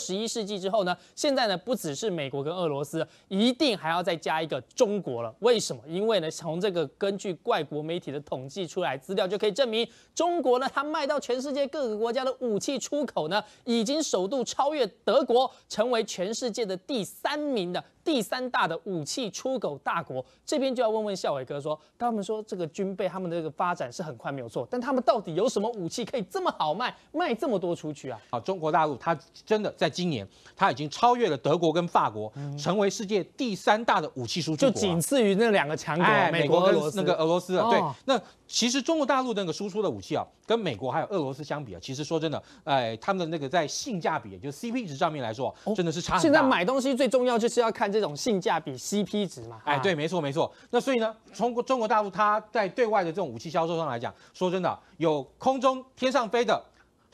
十一世纪之后呢？现在呢？不只是美国跟俄罗斯，一定还要再加一个中国了。为什么？因为呢，从这个根据外国媒体的统计出来资料就可以证明，中国呢，它卖到全世界各个国家的武器出口呢，已经首度超越德国，成为全世界的第三名的。第三大的武器出口大国，这边就要问问校伟哥说，他们说这个军备他们的这个发展是很快没有错，但他们到底有什么武器可以这么好卖，卖这么多出去啊？啊，中国大陆它真的在今年它已经超越了德国跟法国，成为世界第三大的武器输出国，就仅次于那两个强国美国跟那个俄罗斯。对，那其实中国大陆那个输出的武器啊，跟美国还有俄罗斯相比啊，其实说真的，哎，他们的那个在性价比，就 CP 值上面来说，真的是差。现在买东西最重要就是要看。这种性价比 CP 值嘛？哎，对，没错，没错。那所以呢，中中国大陆它在对外的这种武器销售上来讲，说真的，有空中天上飞的。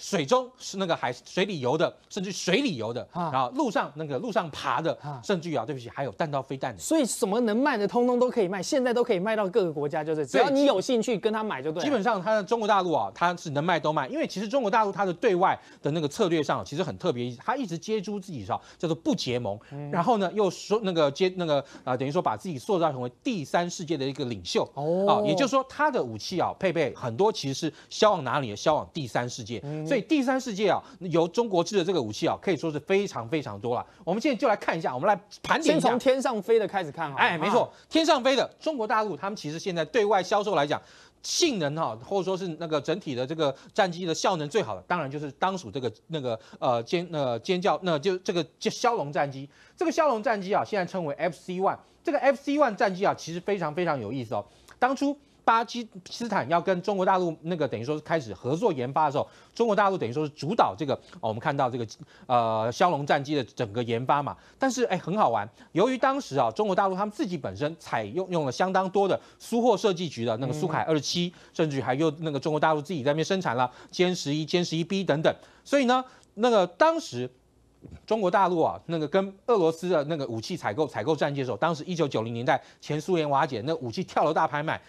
水中是那个海水里游的，甚至水里游的啊，然后路上那个路上爬的啊，甚至于啊，对不起，还有弹道飞弹。的。所以什么能卖的，通通都可以卖，现在都可以卖到各个国家，就是只要你有兴趣跟他买就对。基本上，它的中国大陆啊，它是能卖都卖，因为其实中国大陆它的对外的那个策略上其实很特别，它一直接住自己，是吧？叫做不结盟。然后呢，又说那个接那个啊，等于说把自己塑造成为第三世界的一个领袖。哦，也就是说，它的武器啊，配备很多，其实是销往哪里？销往第三世界。所以第三世界啊，由中国制的这个武器啊，可以说是非常非常多了。我们现在就来看一下，我们来盘点一下，先从天上飞的开始看。哎，没错，天上飞的中国大陆，他们其实现在对外销售来讲，性能哈，或者说是那个整体的这个战机的效能最好的，当然就是当属这个那个呃尖呃尖叫，那就这个骁龙战机。这个骁龙战机啊，现在称为 FC One。这个 FC One 战机啊，其实非常非常有意思哦。当初。巴基斯坦要跟中国大陆那个等于说是开始合作研发的时候，中国大陆等于说是主导这个，我们看到这个呃枭龙战机的整个研发嘛。但是哎，很好玩，由于当时啊，中国大陆他们自己本身采用用了相当多的苏霍设计局的那个苏凯二十七，甚至还又那个中国大陆自己在那边生产了歼十一、歼十一 B 等等。所以呢，那个当时中国大陆啊，那个跟俄罗斯的那个武器采购采购战机的时候，当时一九九零年代前苏联瓦解，那武器跳楼大拍卖。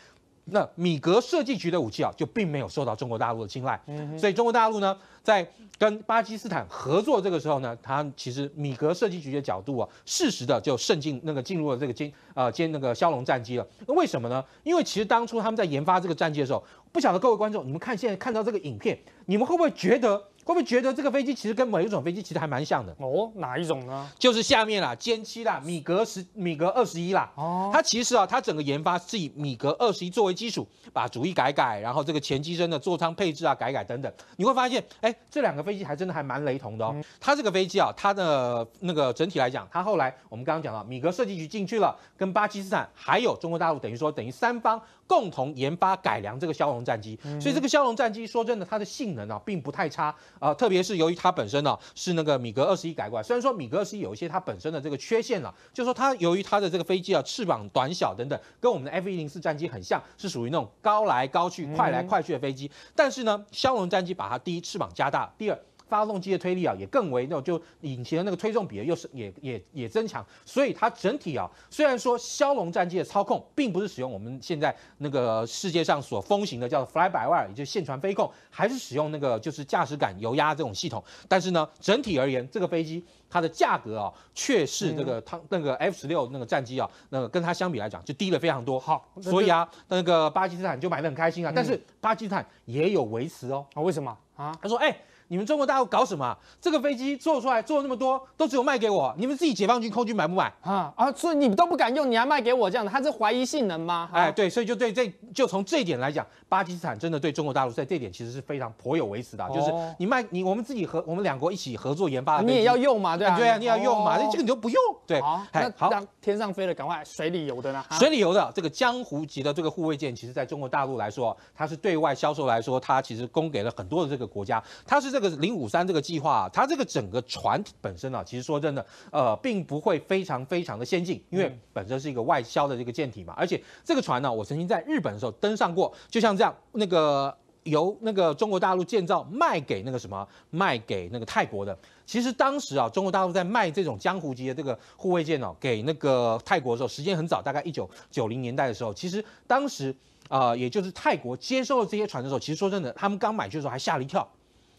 那米格设计局的武器啊，就并没有受到中国大陆的青睐，所以中国大陆呢，在跟巴基斯坦合作这个时候呢，他其实米格设计局的角度啊，适时的就渗进那个进入了这个歼呃歼那个枭龙战机了。那为什么呢？因为其实当初他们在研发这个战机的时候，不晓得各位观众，你们看现在看到这个影片，你们会不会觉得？会不会觉得这个飞机其实跟某一种飞机其实还蛮像的？哦，哪一种呢？就是下面啦，歼七啦，米格十、米格二十一啦。哦，它其实啊，它整个研发是以米格二十一作为基础，把主翼改改，然后这个前机身的座舱配置啊改改等等。你会发现，哎，这两个飞机还真的还蛮雷同的哦。它这个飞机啊，它的那个整体来讲，它后来我们刚刚讲到，米格设计局进去了，跟巴基斯坦还有中国大陆，等于说等于三方。共同研发改良这个枭龙战机，所以这个枭龙战机说真的，它的性能啊并不太差啊，特别是由于它本身呢是那个米格二十一改过来，虽然说米格二十一有一些它本身的这个缺陷啊，就说它由于它的这个飞机啊翅膀短小等等，跟我们的 F 一零四战机很像是属于那种高来高去、快来快去的飞机，但是呢枭龙战机把它第一翅膀加大，第二。发动机的推力啊，也更为那，就引擎的那个推重比又是也也也增强，所以它整体啊，虽然说枭龙战机的操控并不是使用我们现在那个世界上所风行的叫 fly by wire，也就是线传飞控，还是使用那个就是驾驶杆油压这种系统，但是呢，整体而言，这个飞机它的价格啊，却是那个它那个 F 十六那个战机啊，那个跟它相比来讲就低了非常多。好，所以啊，那个巴基斯坦就买的很开心啊，但是巴基斯坦也有维持哦，啊，为什么啊？他说，哎。你们中国大陆搞什么？这个飞机做出来做了那么多，都只有卖给我，你们自己解放军空军买不买？啊啊！所以你们都不敢用，你还卖给我这样的，他是怀疑性能吗？哎，对，所以就对这就从这一点来讲，巴基斯坦真的对中国大陆在这一点其实是非常颇有微词的，就是你卖你我们自己和我们两国一起合作研发，的，你也要用嘛，对吧？对，啊，你要用嘛，那、这个你就不用。对，那好，天上飞的赶快，水里游的呢？水里游的这个江湖级的这个护卫舰，其实在中国大陆来说，它是对外销售来说，它其实供给了很多的这个国家，它是这。这个零五三这个计划，它这个整个船本身呢，其实说真的，呃，并不会非常非常的先进，因为本身是一个外销的这个舰体嘛。而且这个船呢，我曾经在日本的时候登上过，就像这样，那个由那个中国大陆建造卖给那个什么，卖给那个泰国的。其实当时啊，中国大陆在卖这种江湖级的这个护卫舰哦，给那个泰国的时候，时间很早，大概一九九零年代的时候。其实当时啊，也就是泰国接收了这些船的时候，其实说真的，他们刚买去的时候还吓了一跳。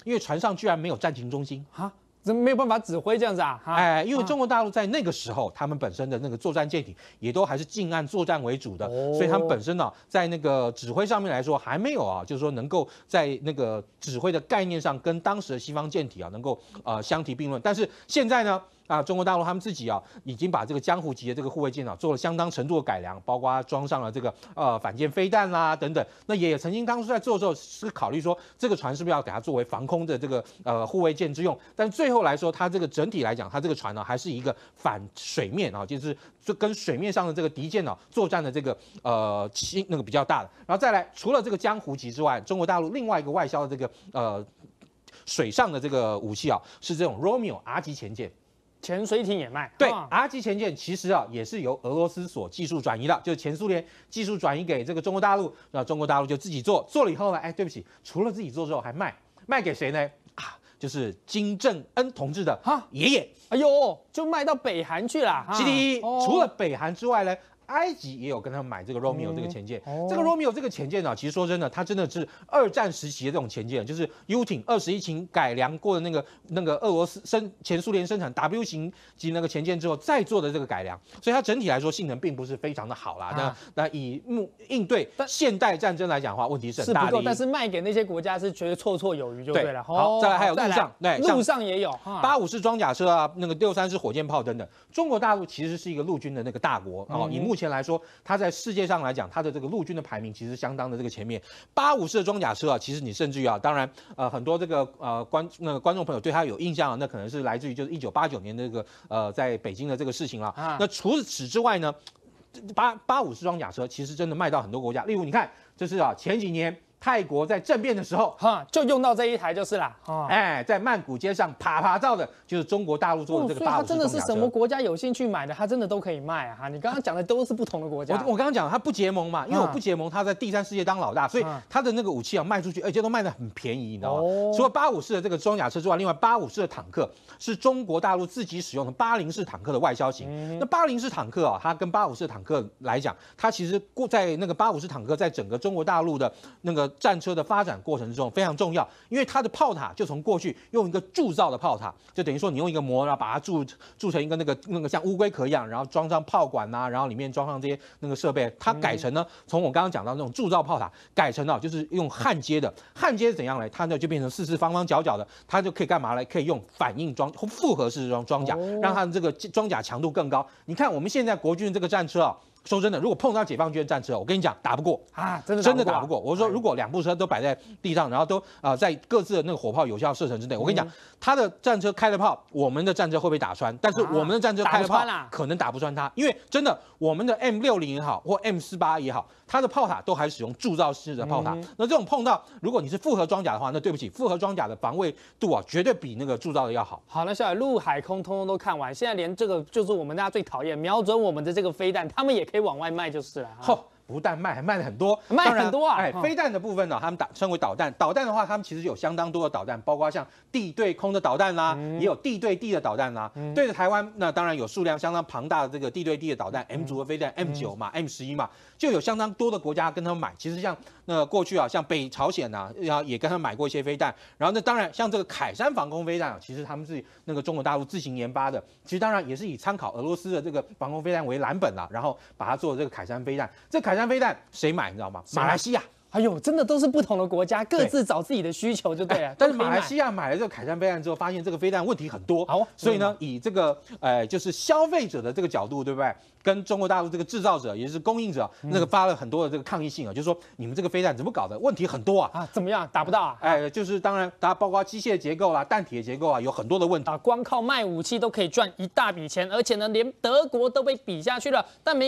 因为船上居然没有战情中心啊，怎么没有办法指挥这样子啊？哎，因为中国大陆在那个时候，他们本身的那个作战舰艇也都还是近岸作战为主的，所以他们本身呢，在那个指挥上面来说还没有啊，就是说能够在那个指挥的概念上跟当时的西方舰艇啊能够呃相提并论。但是现在呢？啊，中国大陆他们自己啊，已经把这个江湖级的这个护卫舰呢，做了相当程度的改良，包括装上了这个呃反舰飞弹啦等等。那也曾经当初在做的时候，是考虑说这个船是不是要给它作为防空的这个呃护卫舰之用，但最后来说，它这个整体来讲，它这个船呢，还是一个反水面啊，就是就跟水面上的这个敌舰呢作战的这个呃轻那个比较大的。然后再来，除了这个江湖级之外，中国大陆另外一个外销的这个呃水上的这个武器啊，是这种 Romeo R 级潜艇。潜水艇也卖，对，R 级潜舰其实啊也是由俄罗斯所技术转移的，就是前苏联技术转移给这个中国大陆，那中国大陆就自己做，做了以后呢，哎，对不起，除了自己做之后还卖，卖给谁呢？啊，就是金正恩同志的哈爷爷，哎呦，就卖到北韩去了。除了北韩之外呢？埃及也有跟他们买这个 Romeo 这个前舰，这个 Romeo 这个前舰呢，其实说真的，它真的是二战时期的这种前舰，就是 U 艇二十一型改良过的那个那个俄罗斯生前苏联生产 W 型及那个前舰之后再做的这个改良，所以它整体来说性能并不是非常的好啦。那那以目应对现代战争来讲的话，问题是大大的。但是卖给那些国家是觉得绰绰有余就对了。好，再来还有路上，对，路上也有八五式装甲车啊，那个六三式火箭炮等等。中国大陆其实是一个陆军的那个大国啊，以目目前来说，它在世界上来讲，它的这个陆军的排名其实相当的这个前面。八五式装甲车啊，其实你甚至于啊，当然呃，很多这个呃观那个观众朋友对它有印象啊，那可能是来自于就是一九八九年那个呃在北京的这个事情了。那除此之外呢，八八五式装甲车其实真的卖到很多国家，例如你看，这是啊前几年。泰国在政变的时候，哈，就用到这一台就是啦，哎，在曼谷街上啪啪照的，就是中国大陆做的这个大。五式它真的是什么国家有兴趣买的，它真的都可以卖啊！哈，你刚刚讲的都是不同的国家。我我刚刚讲它不结盟嘛，因为我不结盟，它在第三世界当老大，所以它的那个武器啊卖出去，而且都卖的很便宜，你知道吗？除了八五式的这个装甲车之外，另外八五式的坦克是中国大陆自己使用的八零式坦克的外销型。那八零式坦克啊，它跟八五式坦克来讲，它其实过在那个八五式坦克在整个中国大陆的那个。战车的发展过程之中非常重要，因为它的炮塔就从过去用一个铸造的炮塔，就等于说你用一个模后把它铸铸成一个那个那个像乌龟壳一样，然后装上炮管呐，然后里面装上这些那个设备。它改成呢，从我刚刚讲到那种铸造炮塔改成了就是用焊接的，焊接怎样来，它呢就变成四四方方角角的，它就可以干嘛呢？可以用反应装复合式装装甲，让它的这个装甲强度更高。你看我们现在国军这个战车啊。说真的，如果碰到解放军战车，我跟你讲，打不过啊，真的真的打不过。我说，如果两部车都摆在地上，然后都啊在各自的那个火炮有效射程之内，我跟你讲，他的战车开了炮，我们的战车会被打穿？但是我们的战车开了炮可能打不穿他，因为真的，我们的 M 六零也好或 M 四八也好。它的炮塔都还使用铸造式的炮塔，那这种碰到，如果你是复合装甲的话，那对不起，复合装甲的防卫度啊，绝对比那个铸造的要好。好了，下来陆海空通通都看完，现在连这个就是我们大家最讨厌瞄准我们的这个飞弹，他们也可以往外卖就是了。好。不但卖还卖了很多，的很多啊！哎，飞弹的部分呢，他们打称为导弹。导弹的话，他们其实有相当多的导弹，包括像地对空的导弹啦，也有地对地的导弹啦。对着台湾，那当然有数量相当庞大的这个地对地的导弹，M 族的飞弹，M 九嘛，M 十一嘛，就有相当多的国家跟他们买。其实像那过去啊，像北朝鲜呐，然后也跟他们买过一些飞弹。然后那当然像这个凯山防空飞弹啊，其实他们是那个中国大陆自行研发的，其实当然也是以参考俄罗斯的这个防空飞弹为蓝本啦，然后把它做这个凯山飞弹。这凯山。飞弹谁买你知道吗？马来西亚，哎呦，真的都是不同的国家，各自找自己的需求就对了。但是马来西亚买了这个凯山飞弹之后，发现这个飞弹问题很多，好，所以呢，以这个呃，就是消费者的这个角度，对不对？跟中国大陆这个制造者，也就是供应者，那个发了很多的这个抗议信啊，就是说你们这个飞弹怎么搞的？问题很多啊！啊，怎么样？打不到啊？哎，就是当然，它包括机械结构啦、弹体的结构啊，有很多的问题。啊，光靠卖武器都可以赚一大笔钱，而且呢，连德国都被比下去了，但没。